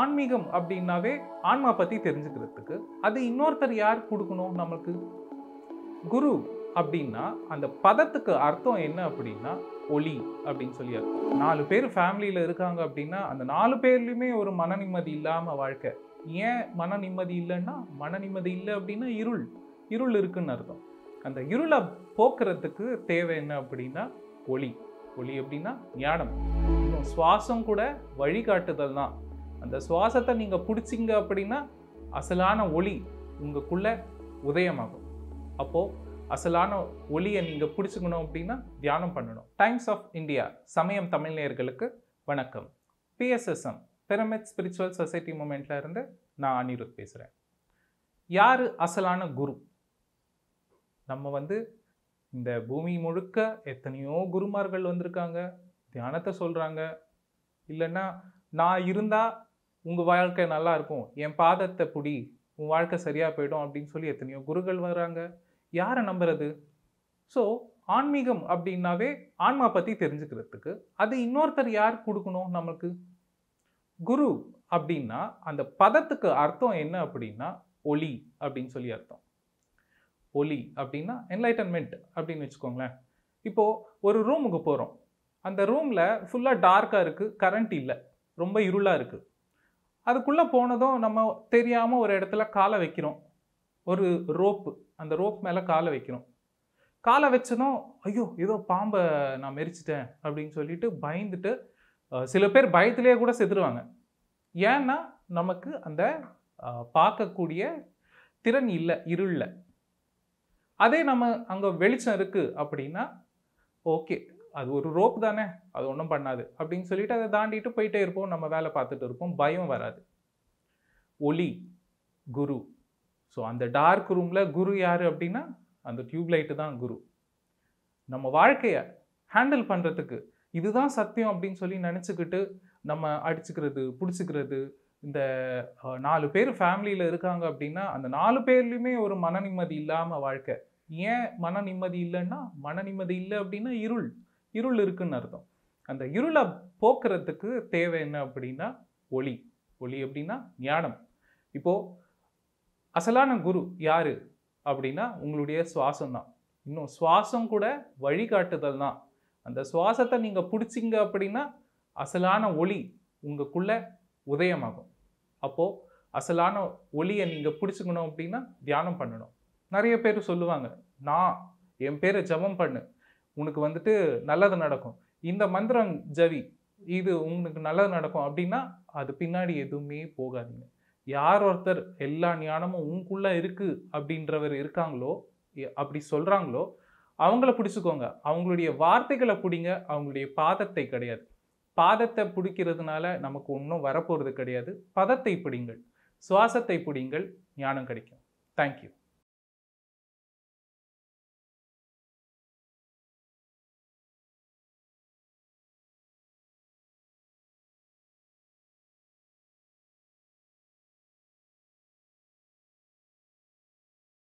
ஆன்மீகம் அப்படின்னாவே ஆன்மா பற்றி தெரிஞ்சுக்கிறதுக்கு அது இன்னொருத்தர் யார் கொடுக்கணும் நம்மளுக்கு குரு அப்படின்னா அந்த பதத்துக்கு அர்த்தம் என்ன அப்படின்னா ஒளி அப்படின்னு சொல்லி நாலு பேர் ஃபேமிலியில் இருக்காங்க அப்படின்னா அந்த நாலு பேர்லையுமே ஒரு மன நிம்மதி இல்லாமல் வாழ்க்கை ஏன் மன நிம்மதி இல்லைன்னா மன நிம்மதி இல்லை அப்படின்னா இருள் இருள் இருக்குன்னு அர்த்தம் அந்த இருளை போக்குறதுக்கு தேவை என்ன அப்படின்னா ஒளி ஒளி அப்படின்னா ஞானம் சுவாசம் கூட வழிகாட்டுதல் தான் அந்த சுவாசத்தை நீங்கள் பிடிச்சிங்க அப்படின்னா அசலான ஒளி உங்களுக்குள்ளே உதயமாகும் அப்போது அசலான ஒளியை நீங்கள் பிடிச்சிக்கணும் அப்படின்னா தியானம் பண்ணணும் டைம்ஸ் ஆஃப் இந்தியா சமயம் தமிழ் நேர்களுக்கு வணக்கம் பிஎஸ்எஸ்எம் பிரமிட் ஸ்பிரிச்சுவல் சொசைட்டி மூமெண்ட்டில் இருந்து நான் அனிருத் பேசுகிறேன் யார் அசலான குரு நம்ம வந்து இந்த பூமி முழுக்க எத்தனையோ குருமார்கள் வந்திருக்காங்க தியானத்தை சொல்கிறாங்க இல்லைன்னா நான் இருந்தால் உங்கள் வாழ்க்கை நல்லா இருக்கும் என் பாதத்தை பிடி உன் வாழ்க்கை சரியாக போயிடும் அப்படின்னு சொல்லி எத்தனையோ குருகள் வர்றாங்க யாரை நம்புறது ஸோ ஆன்மீகம் அப்படின்னாவே ஆன்மா பற்றி தெரிஞ்சுக்கிறதுக்கு அது இன்னொருத்தர் யார் கொடுக்கணும் நம்மளுக்கு குரு அப்படின்னா அந்த பதத்துக்கு அர்த்தம் என்ன அப்படின்னா ஒளி அப்படின்னு சொல்லி அர்த்தம் ஒளி அப்படின்னா என்லைட்டன்மெண்ட் அப்படின்னு வச்சுக்கோங்களேன் இப்போது ஒரு ரூமுக்கு போகிறோம் அந்த ரூமில் ஃபுல்லாக டார்க்காக இருக்குது கரண்ட் இல்லை ரொம்ப இருளாக இருக்குது அதுக்குள்ளே போனதும் நம்ம தெரியாமல் ஒரு இடத்துல காலை வைக்கிறோம் ஒரு ரோப்பு அந்த ரோப் மேலே காலை வைக்கிறோம் காலை வச்சதும் ஐயோ ஏதோ பாம்பை நான் மெரிச்சிட்டேன் அப்படின்னு சொல்லிட்டு பயந்துட்டு சில பேர் பயத்திலேயே கூட செதுருவாங்க ஏன்னா நமக்கு அந்த பார்க்கக்கூடிய திறன் இல்லை இருளில் அதே நம்ம அங்கே வெளிச்சம் இருக்குது அப்படின்னா ஓகே அது ஒரு ரோப் தானே அது ஒன்றும் பண்ணாது அப்படின்னு சொல்லிட்டு அதை தாண்டிட்டு போயிட்டே இருப்போம் நம்ம வேலை பார்த்துட்டு இருப்போம் பயம் வராது ஒளி குரு ஸோ அந்த டார்க் ரூமில் குரு யார் அப்படின்னா அந்த டியூப் லைட்டு தான் குரு நம்ம வாழ்க்கையை ஹேண்டில் பண்ணுறதுக்கு இதுதான் சத்தியம் அப்படின்னு சொல்லி நினச்சிக்கிட்டு நம்ம அடிச்சுக்கிறது பிடிச்சிக்கிறது இந்த நாலு பேர் ஃபேமிலியில் இருக்காங்க அப்படின்னா அந்த நாலு பேர்லேயுமே ஒரு மன நிம்மதி இல்லாமல் வாழ்க்கை ஏன் மன நிம்மதி இல்லைன்னா மன நிம்மதி இல்லை அப்படின்னா இருள் இருள் இருக்குன்னு அர்த்தம் அந்த இருளை போக்குறதுக்கு தேவை என்ன அப்படின்னா ஒளி ஒளி அப்படின்னா ஞானம் இப்போது அசலான குரு யார் அப்படின்னா உங்களுடைய சுவாசம் தான் இன்னும் சுவாசம் கூட வழிகாட்டுதல் தான் அந்த சுவாசத்தை நீங்கள் பிடிச்சிங்க அப்படின்னா அசலான ஒளி உங்களுக்குள்ள உதயமாகும் அப்போது அசலான ஒளியை நீங்கள் பிடிச்சிக்கணும் அப்படின்னா தியானம் பண்ணணும் நிறைய பேர் சொல்லுவாங்க நான் என் பேரை ஜபம் பண்ணு உனக்கு வந்துட்டு நல்லது நடக்கும் இந்த மந்திரம் ஜவி இது உங்களுக்கு நல்லது நடக்கும் அப்படின்னா அது பின்னாடி எதுவுமே போகாதீங்க யார் ஒருத்தர் எல்லா ஞானமும் உங்களுக்குள்ளே இருக்குது அப்படின்றவர் இருக்காங்களோ அப்படி சொல்கிறாங்களோ அவங்கள பிடிச்சிக்கோங்க அவங்களுடைய வார்த்தைகளை பிடிங்க அவங்களுடைய பாதத்தை கிடையாது பாதத்தை பிடிக்கிறதுனால நமக்கு ஒன்றும் வரப்போகிறது கிடையாது பதத்தை பிடிங்கள் சுவாசத்தை பிடிங்கள் ஞானம் கிடைக்கும் தேங்க்யூ